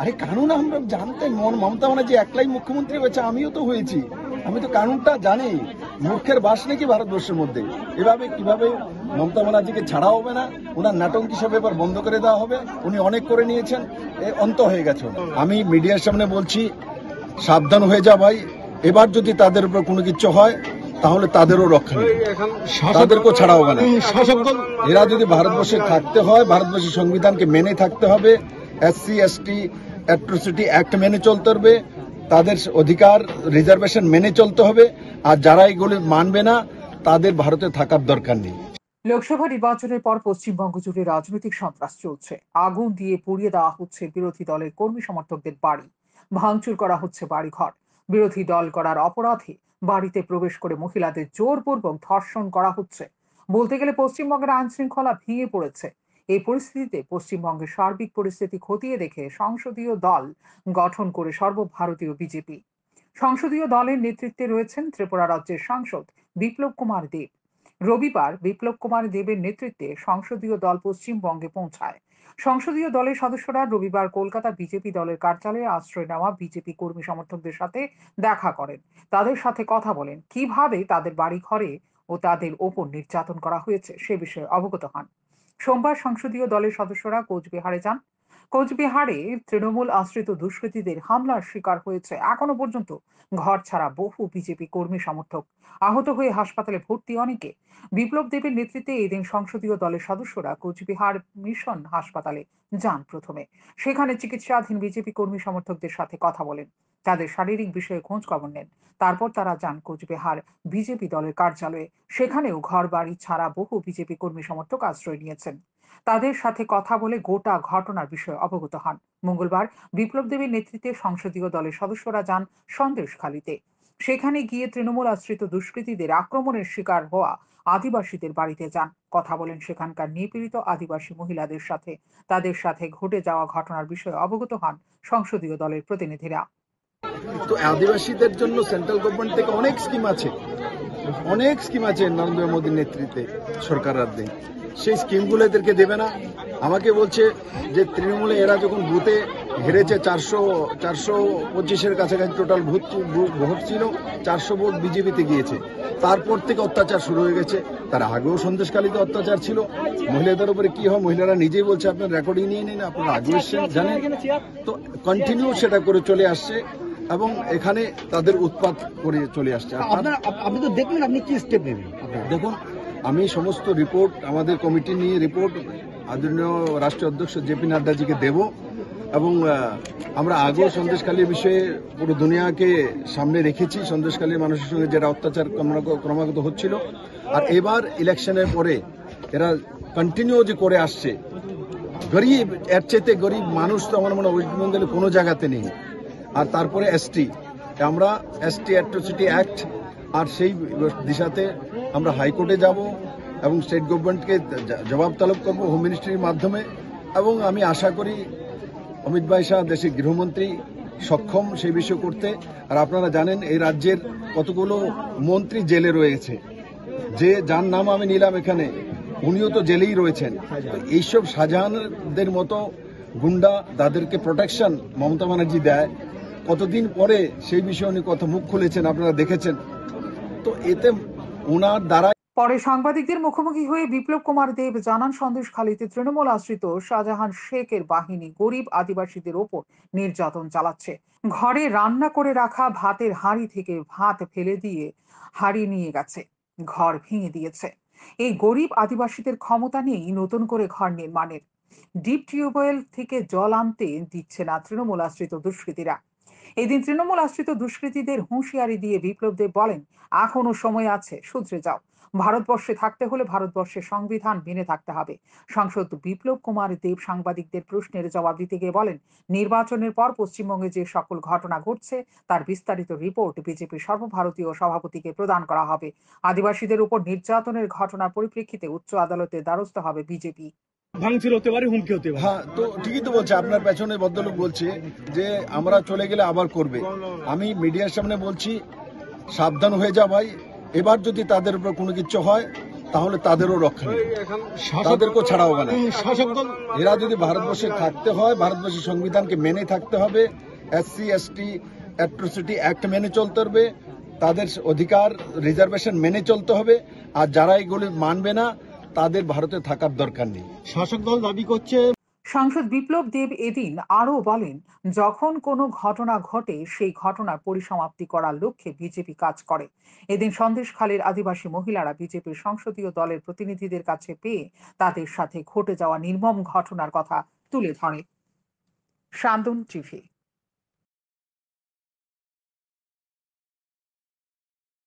আরে কানুন আমরা জানতে মন মমতা মানে যে একলাই মুখ্যমন্ত্রী হয়েছে আমিও তো হয়েছি আমি তো কানুনটা জানি মূর্খের বাস নাকি ভারতবর্ষের মধ্যে এভাবে কিভাবে মমতা ব্যানার্জিকে ছাড়া হবে না ওনার নাটক হিসাবে এবার বন্ধ করে দেওয়া হবে উনি অনেক করে নিয়েছেন অন্ত হয়ে গেছে আমি মিডিয়ার সামনে বলছি সাবধান হয়ে যা ভাই এবার যদি তাদের উপর কোনো কিছু হয় তাহলে তাদেরও রক্ষা নেই তাদেরকেও ছাড়া হবে না এরা যদি ভারতবর্ষে থাকতে হয় ভারতবর্ষের সংবিধানকে মেনে থাকতে হবে এসসি এসটি অ্যাট্রোসিটি অ্যাক্ট মেনে চলতে হবে তাদের অধিকার রিজার্ভেশন মেনে চলতে হবে আর যারা এগুলি মানবে না তাদের ভারতে থাকার দরকার নেই লোকসভা নির্বাচনের পর পশ্চিমবঙ্গ জুড়ে রাজনৈতিক সন্ত্রাস চলছে আগুন দিয়ে পুড়িয়ে দেওয়া হচ্ছে বিরোধী দলের কর্মী সমর্থকদের বাড়ি ভাঙচুর করা হচ্ছে বাড়িঘর বিরোধী দল করার অপরাধে বাড়িতে প্রবেশ করে মহিলাদের জোরপূর্বক ধর্ষণ করা হচ্ছে বলতে গেলে পশ্চিমবঙ্গের আইন শৃঙ্খলা ভেঙে পড়েছে এই পরিস্থিতিতে পশ্চিমবঙ্গের সার্বিক পরিস্থিতি খতিয়ে দেখে সংসদীয় দল গঠন করে সর্বভারতীয় বিজেপি সংসদীয় দলের নেতৃত্বে রয়েছেন ত্রিপুরা রাজ্যের সাংসদ বিপ্লব কুমার দেব রবিবার বিপ্লব কুমার দেবের নেতৃত্বে সংসদীয় দল পশ্চিমবঙ্গে পৌঁছায় সংসদীয় দলের সদস্যরা রবিবার কলকাতা বিজেপি দলের কার্যালয়ে আশ্রয় নেওয়া বিজেপি কর্মী সমর্থকদের সাথে দেখা করেন তাদের সাথে কথা বলেন কিভাবে তাদের বাড়ি ঘরে ও তাদের ওপর নির্যাতন করা হয়েছে সে বিষয়ে অবগত হন সোমবার সংসদীয় দলের সদস্যরা কোচবিহারে যান কোচবিহারে তৃণমূল আশ্রিত দুষ্কৃতীদের হামলার শিকার হয়েছে এখনো পর্যন্ত ঘর ছাড়া বহু বিজেপি কর্মী সমর্থক আহত হয়ে হাসপাতালে ভর্তি অনেকে বিপ্লব দেবের নেতৃত্বে এদিন সংসদীয় দলের সদস্যরা কোচবিহার মিশন হাসপাতালে যান প্রথমে সেখানে চিকিৎসাধীন বিজেপি কর্মী সমর্থকদের সাথে কথা বলেন তাদের শারীরিক বিষয়ে খোঁজ খবর নেন তারপর তারা যান কোচবিহার বিজেপি দলের কার্যালয়ে সেখানেও ঘর বাড়ি ছাড়া বহু বিজেপি কর্মী সমর্থক আশ্রয় নিয়েছেন তাদের সাথে কথা বলে গোটা ঘটনার বিষয়ে অবগত হন মঙ্গলবার বিপ্লব দেবীর নেতৃত্বে সংসদীয় দলের সদস্যরা যান সন্দেশখালীতে সেখানে গিয়ে তৃণমূল আশ্রিত দুষ্কৃতীদের আক্রমণের শিকার হওয়া আদিবাসীদের বাড়িতে যান কথা বলেন সেখানকার নিপীড়িত আদিবাসী মহিলাদের সাথে তাদের সাথে ঘটে যাওয়া ঘটনার বিষয়ে অবগত হন সংসদীয় দলের প্রতিনিধিরা তো আদিবাসীদের জন্য সেন্ট্রাল গভর্নমেন্ট থেকে অনেক স্কিম আছে অনেক স্কিম আছে নরেন্দ্র মোদীর নেতৃত্বে সরকার রাজ্যে সেই স্কিমগুলো এদেরকে দেবে না আমাকে বলছে যে তৃণমূলে এরা যখন বুথে হেরেছে চারশো চারশো পঁচিশের কাছাকাছি টোটাল ভোট ভোট ছিল চারশো ভোট বিজেপিতে গিয়েছে তারপর থেকে অত্যাচার শুরু হয়ে গেছে তার আগেও সন্দেশকালীতে অত্যাচার ছিল মহিলাদের উপরে কি হয় মহিলারা নিজেই বলছে আপনার রেকর্ডিং নিয়ে নিন আপনারা এসছেন জানেন তো কন্টিনিউ সেটা করে চলে আসছে এবং এখানে তাদের উৎপাত করে চলে আসছে আপনি তো দেখবেন আপনি কি স্টেপ নেবেন দেখুন আমি সমস্ত রিপোর্ট আমাদের কমিটি নিয়ে রিপোর্ট আদরণীয় রাষ্ট্রীয় অধ্যক্ষ জে পি নাড্ডাজিকে দেব এবং আমরা আগেও সন্দেশকালীর বিষয়ে পুরো দুনিয়াকে সামনে রেখেছি সন্দেশকালীর মানুষের সঙ্গে যেটা অত্যাচার ক্রমাগত হচ্ছিল আর এবার ইলেকশনের পরে এরা কন্টিনিউ যে করে আসছে গরিব এর চেয়েতে গরিব মানুষ তো আমার মনে হয় ওয়েস্টবেঙ্গলে কোনো জায়গাতে নেই আর তারপরে এসটি আমরা এসটি অ্যাট্রোসিটি অ্যাক্ট আর সেই দিশাতে আমরা হাইকোর্টে যাব এবং স্টেট গভর্নমেন্টকে জবাব তলব করব হোম মিনিস্ট্রির মাধ্যমে এবং আমি আশা করি অমিত ভাই শাহ দেশের গৃহমন্ত্রী সক্ষম সেই বিষয় করতে আর আপনারা জানেন এই রাজ্যের কতগুলো মন্ত্রী জেলে রয়েছে যে যার নাম আমি নিলাম এখানে উনিও তো জেলেই রয়েছেন এইসব শাহজাহানদের মতো গুন্ডা তাদেরকে প্রোটেকশন মমতা ব্যানার্জি দেয় কতদিন পরে সেই বিষয়ে উনি কত মুখ খুলেছেন আপনারা দেখেছেন তো এতে ওনার দ্বারা পরে সাংবাদিকদের মুখোমুখি হয়ে বিপ্লব কুমার দেব জানান সন্দেশ খালিতে তৃণমূল আশ্রিত শাহজাহান শেখের বাহিনী গরিব আদিবাসীদের ওপর নির্যাতন চালাচ্ছে ঘরে রান্না করে রাখা ভাতের হাড়ি থেকে ভাত ফেলে দিয়ে হাড়ি নিয়ে গেছে ঘর ভেঙে দিয়েছে এই গরিব আদিবাসীদের ক্ষমতা নেই নতুন করে ঘর নির্মাণের ডিপ টিউবওয়েল থেকে জল আনতে দিচ্ছে না তৃণমূল আশ্রিত দুষ্কৃতীরা এদিন তৃণমূল আশ্রিত দুষ্কৃতীদের হুঁশিয়ারি দিয়ে বিপ্লব দেব বলেন এখনো সময় আছে শুধরে যাও ভারতবর্ষে থাকতে হলে ভারতবর্ষের সংবিধান মেনে থাকতে হবে সাংসদ বিপ্লব কুমার দেব সাংবাদিকদের প্রশ্নের জবাব দিতে গিয়ে বলেন নির্বাচনের পর পশ্চিমবঙ্গে যে সকল ঘটনা ঘটছে তার বিস্তারিত রিপোর্ট বিজেপি সর্বভারতীয় সভাপতিকে প্রদান করা হবে আদিবাসীদের উপর নির্যাতনের ঘটনার পরিপ্রেক্ষিতে উচ্চ আদালতের দ্বারস্থ হবে বিজেপি ভাঙচুর হতে পারে হুমকি হতে পারে হ্যাঁ তো ঠিকই তো বলছে আপনার পেছনে ভদ্রলোক বলছে যে আমরা চলে গেলে আবার করবে আমি মিডিয়ার সামনে বলছি সাবধান হয়ে যা ভাই এবার যদি তাদের উপর কোনো কিছু হয় তাহলে তাদেরও রক্ষা নেই তাদেরকেও ছাড়া হবে না এরা যদি ভারতবর্ষে থাকতে হয় ভারতবর্ষের সংবিধানকে মেনে থাকতে হবে এসসি এসটি অ্যাট্রোসিটি অ্যাক্ট মেনে চলতে হবে তাদের অধিকার রিজার্ভেশন মেনে চলতে হবে আর যারা এইগুলি মানবে না তাদের ভারতে থাকার দরকার নেই শাসক দল দাবি করছে সাংসদ বিপ্লব দেব এদিন আরও বলেন যখন কোনো ঘটনা ঘটে সেই ঘটনার পরিসমাপ্তি করার লক্ষ্যে বিজেপি কাজ করে এদিন সন্দেশ খালের আদিবাসী মহিলারা বিজেপির সংসদীয় দলের প্রতিনিধিদের কাছে পেয়ে তাদের সাথে ঘটে যাওয়া নির্মম ঘটনার কথা তুলে ধরে শান্তন টিভি